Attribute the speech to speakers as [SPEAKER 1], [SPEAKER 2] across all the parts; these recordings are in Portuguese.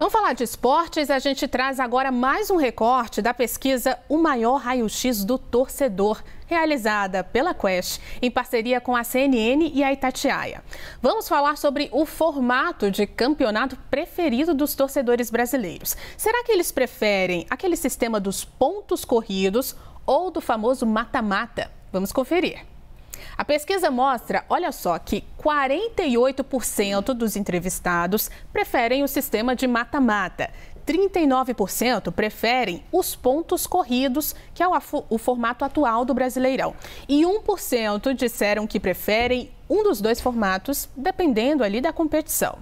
[SPEAKER 1] Vamos falar de esportes. A gente traz agora mais um recorte da pesquisa O Maior Raio-X do Torcedor, realizada pela Quest, em parceria com a CNN e a Itatiaia. Vamos falar sobre o formato de campeonato preferido dos torcedores brasileiros. Será que eles preferem aquele sistema dos pontos corridos ou do famoso mata-mata? Vamos conferir. A pesquisa mostra, olha só, que 48% dos entrevistados preferem o sistema de mata-mata. 39% preferem os pontos corridos, que é o, o formato atual do Brasileirão. E 1% disseram que preferem um dos dois formatos, dependendo ali da competição.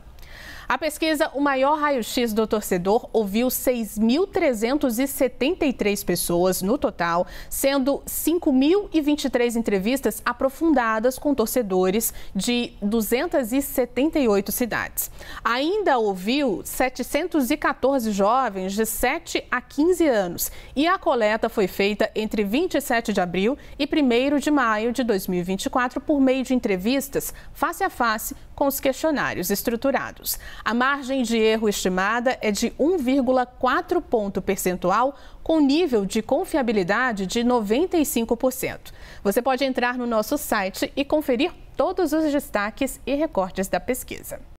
[SPEAKER 1] A pesquisa O Maior Raio-X do Torcedor ouviu 6.373 pessoas no total, sendo 5.023 entrevistas aprofundadas com torcedores de 278 cidades. Ainda ouviu 714 jovens de 7 a 15 anos e a coleta foi feita entre 27 de abril e 1 de maio de 2024 por meio de entrevistas face a face com os questionários estruturados. A margem de erro estimada é de 1,4 ponto percentual, com nível de confiabilidade de 95%. Você pode entrar no nosso site e conferir todos os destaques e recortes da pesquisa.